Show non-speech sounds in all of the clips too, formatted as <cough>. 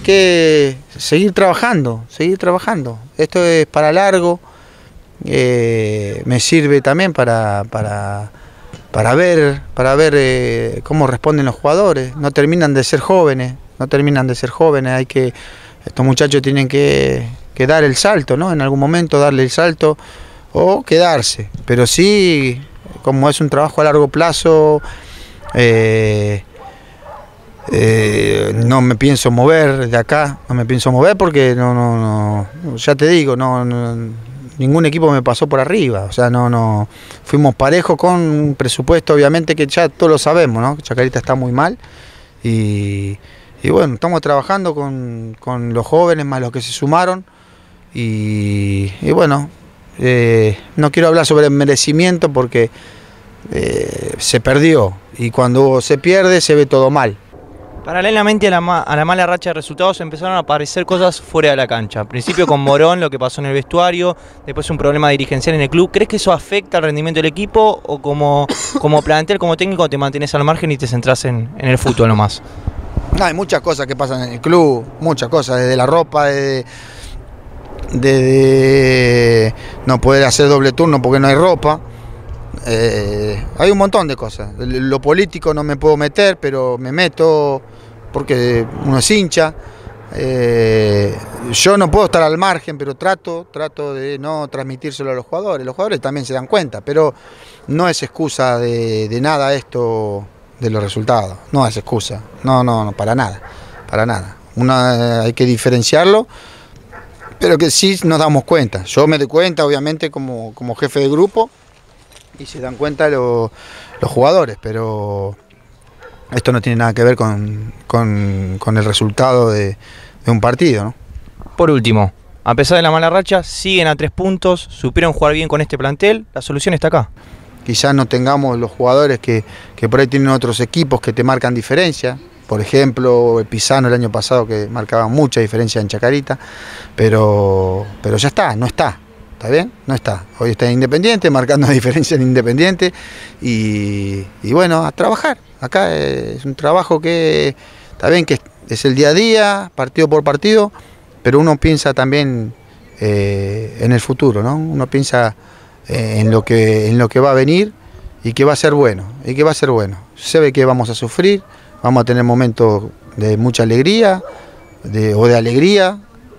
que seguir trabajando, seguir trabajando. Esto es para largo, eh, me sirve también para, para, ver, para ver eh, cómo responden los jugadores. No terminan de ser jóvenes, no terminan de ser jóvenes, hay que, estos muchachos tienen que, dar el salto, ¿no? En algún momento darle el salto o quedarse. Pero sí, como es un trabajo a largo plazo, eh, eh, no me pienso mover de acá, no me pienso mover porque no, no, no ya te digo, no, ningún equipo me pasó por arriba, o sea, no, no, fuimos parejos con un presupuesto, obviamente que ya todos lo sabemos, ¿no? Chacarita está muy mal y, y bueno, estamos trabajando con, los jóvenes más los que se sumaron y, bueno, eh, no quiero hablar sobre el merecimiento porque eh, se perdió y cuando se pierde se ve todo mal. Paralelamente a la, mala racha de resultados empezaron a aparecer cosas fuera de la cancha. Al principio con Morón, lo que pasó en el vestuario, después un problema dirigencial en el club. ¿Crees que eso afecta al rendimiento del equipo o como, como plantel, como técnico, te mantienes al margen y te centras en, el fútbol nomás? No, hay muchas cosas que pasan en el club, muchas cosas, desde la ropa, desde no poder hacer doble turno porque no hay ropa eh, hay un montón de cosas. Lo político no me puedo meter, pero me meto porque uno es hincha. Eh, yo no puedo estar al margen, pero trato, trato de no transmitírselo a los jugadores. Los jugadores también se dan cuenta, pero no es excusa de, nada esto de los resultados. No es excusa. No, no, no, para nada. Para nada. Eh, hay que diferenciarlo, pero que sí nos damos cuenta. Yo me doy cuenta, obviamente, como, como jefe de grupo y se dan cuenta los jugadores, pero esto no tiene nada que ver con, el resultado de, un partido. Por último, a pesar de la mala racha, siguen a tres puntos, supieron jugar bien con este plantel, la solución está acá. Quizás no tengamos los jugadores que, por ahí tienen otros equipos que te marcan diferencia, por ejemplo, el Pisano el año pasado que marcaba mucha diferencia en Chacarita, pero, pero ya está, no está. ¿Está bien? No está. Hoy está Independiente, marcando <laughs> diferencia en Independiente. Y, bueno, a trabajar. Acá es un trabajo que, está bien, que es el día a día, partido por partido, pero uno piensa también eh, en el futuro, ¿no? Uno piensa eh, en, lo que, en lo que va a venir y que va a ser bueno. Y que va a ser bueno. Se ve que vamos a sufrir, vamos a tener momentos de mucha alegría o de alegría.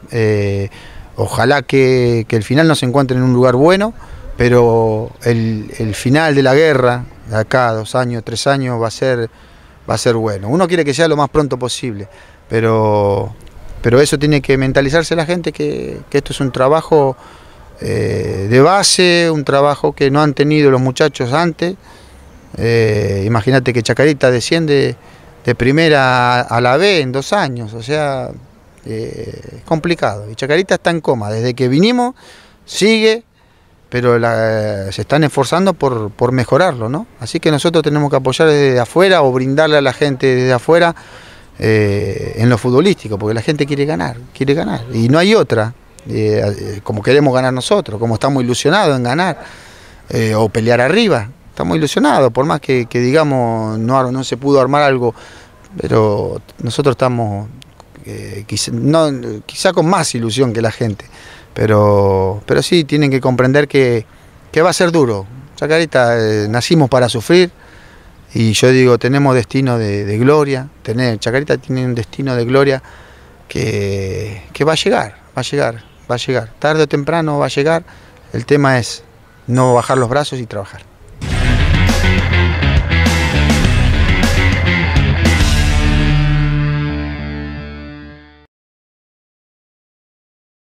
Eh, Ojalá que, el final no se encuentre en un lugar bueno, pero el, final de la guerra, de acá dos años, tres años, va a ser, va a ser bueno. Uno quiere que sea lo más pronto posible, pero, pero eso tiene que mentalizarse la gente que, esto es un trabajo eh, de base, un trabajo que no han tenido los muchachos antes. Eh, imagínate que Chacarita desciende de primera a la B en dos años, o sea, es eh, complicado. Y Chacarita está en coma, desde que vinimos sigue, pero se están esforzando por, mejorarlo, ¿no? Así que nosotros tenemos que apoyar desde afuera o brindarle a la gente desde afuera eh, en lo futbolístico, porque la gente quiere ganar, quiere ganar, y no hay otra, eh, como queremos ganar nosotros, como estamos ilusionados en ganar o pelear arriba. Estamos ilusionados, por más que, digamos no, no se pudo armar algo pero nosotros estamos, quizá, con más ilusión que la gente, pero, pero sí tienen que comprender que, va a ser duro. Chacarita, eh, nacimos para sufrir y yo digo, tenemos destino de, gloria, tener, Chacarita tiene un destino de gloria que, que va a llegar, va a llegar, va a llegar, tarde o temprano va a llegar, el tema es no bajar los brazos y trabajar.